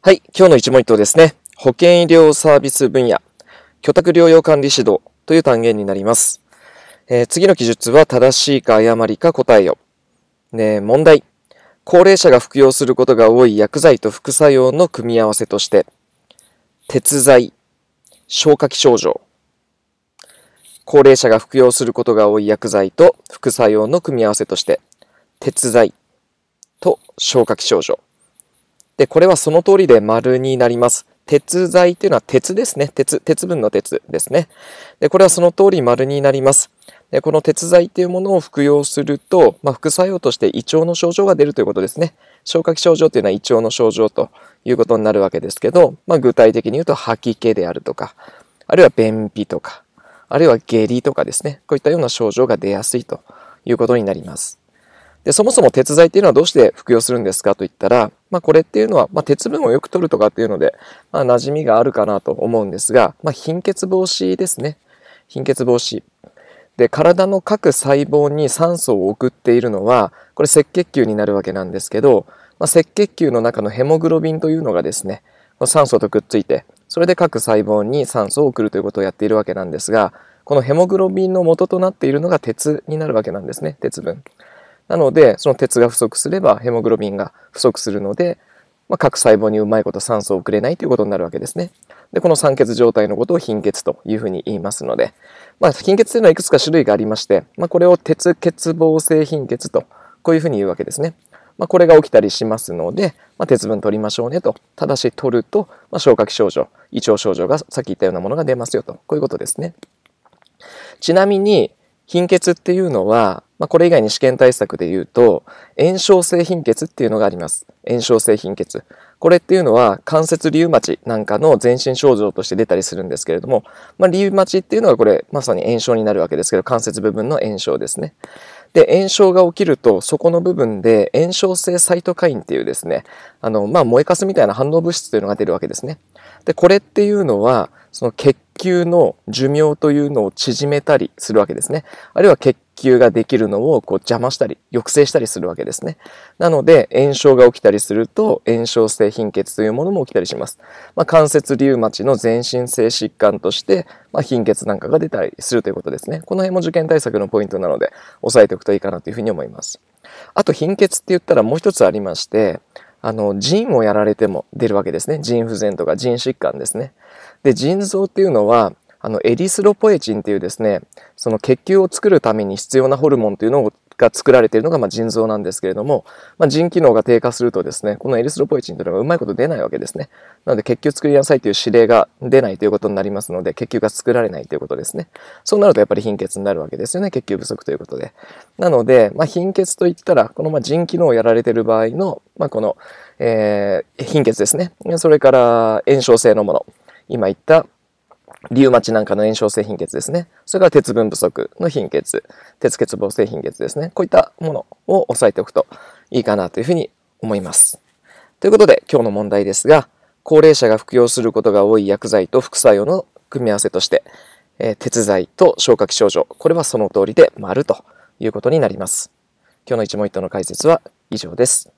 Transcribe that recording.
はい、今日の一問一答ですね。保険医療サービス分野、居宅療養管理指導という単元になります。えー、次の記述は正しいか誤りか答えを。ね、問題。高齢者が服用することが多い薬剤と副作用の組み合わせとして、鉄剤、消化器症状。高齢者が服用することが多い薬剤と副作用の組み合わせとして、鉄剤と消化器症状。で、これはその通りで丸になります。鉄材というのは鉄ですね。鉄、鉄分の鉄ですね。で、これはその通り丸になります。で、この鉄剤というものを服用すると、まあ、副作用として胃腸の症状が出るということですね。消化器症状というのは胃腸の症状ということになるわけですけど、まあ、具体的に言うと吐き気であるとか、あるいは便秘とか、あるいは下痢とかですね。こういったような症状が出やすいということになります。で、そもそも鉄剤っていうのはどうして服用するんですかと言ったら、まあこれっていうのは、まあ鉄分をよく取るとかっていうので、まあ馴染みがあるかなと思うんですが、まあ貧血防止ですね。貧血防止。で、体の各細胞に酸素を送っているのは、これ赤血球になるわけなんですけど、まあ、赤血球の中のヘモグロビンというのがですね、酸素とくっついて、それで各細胞に酸素を送るということをやっているわけなんですが、このヘモグロビンの元となっているのが鉄になるわけなんですね、鉄分。なので、その鉄が不足すればヘモグロビンが不足するので、まあ、各細胞にうまいこと酸素を送れないということになるわけですね。で、この酸欠状態のことを貧血というふうに言いますので、まあ、貧血というのはいくつか種類がありまして、まあ、これを鉄欠乏性貧血と、こういうふうに言うわけですね。まあ、これが起きたりしますので、まあ、鉄分取りましょうねと、ただし取ると、まあ、消化器症状、胃腸症状がさっき言ったようなものが出ますよと、こういうことですね。ちなみに、貧血っていうのは、まあ、これ以外に試験対策で言うと、炎症性貧血っていうのがあります。炎症性貧血。これっていうのは関節リウマチなんかの全身症状として出たりするんですけれども、まあ、リウマチっていうのはこれまさに炎症になるわけですけど、関節部分の炎症ですね。で、炎症が起きると、そこの部分で炎症性サイトカインっていうですね、あの、まあ、燃えかすみたいな反応物質というのが出るわけですね。で、これっていうのは、その血球の寿命というのを縮めたりするわけですね。あるいは血球ができるのをこう邪魔したり、抑制したりするわけですね。なので、炎症が起きたりすると、炎症性貧血というものも起きたりします。まあ、関節リウマチの全身性疾患として、まあ、貧血なんかが出たりするということですね。この辺も受験対策のポイントなので、押さえておくといいかなというふうに思います。あと、貧血って言ったらもう一つありまして、あの、腎をやられても出るわけですね。腎不全とか腎疾患ですね。で、腎臓っていうのは、あの、エリスロポエチンっていうですね、その血球を作るために必要なホルモンというのをが作られているのがまあ腎臓なんですけれども、まあ、腎機能が低下するとですね、このエリスロポエチンというのがうまいこと出ないわけですね。なので血球作りなさいという指令が出ないということになりますので、血球が作られないということですね。そうなるとやっぱり貧血になるわけですよね、血球不足ということで。なので、まあ、貧血といったら、このまあ腎機能をやられている場合の、まあ、この、えー、貧血ですね。それから炎症性のもの。今言ったリウマチなんかの炎症性貧血ですね。それから鉄分不足の貧血、鉄欠乏性貧血ですね。こういったものを押さえておくといいかなというふうに思います。ということで今日の問題ですが、高齢者が服用することが多い薬剤と副作用の組み合わせとして、えー、鉄剤と消化器症状、これはその通りで丸ということになります。今日の一問一答の解説は以上です。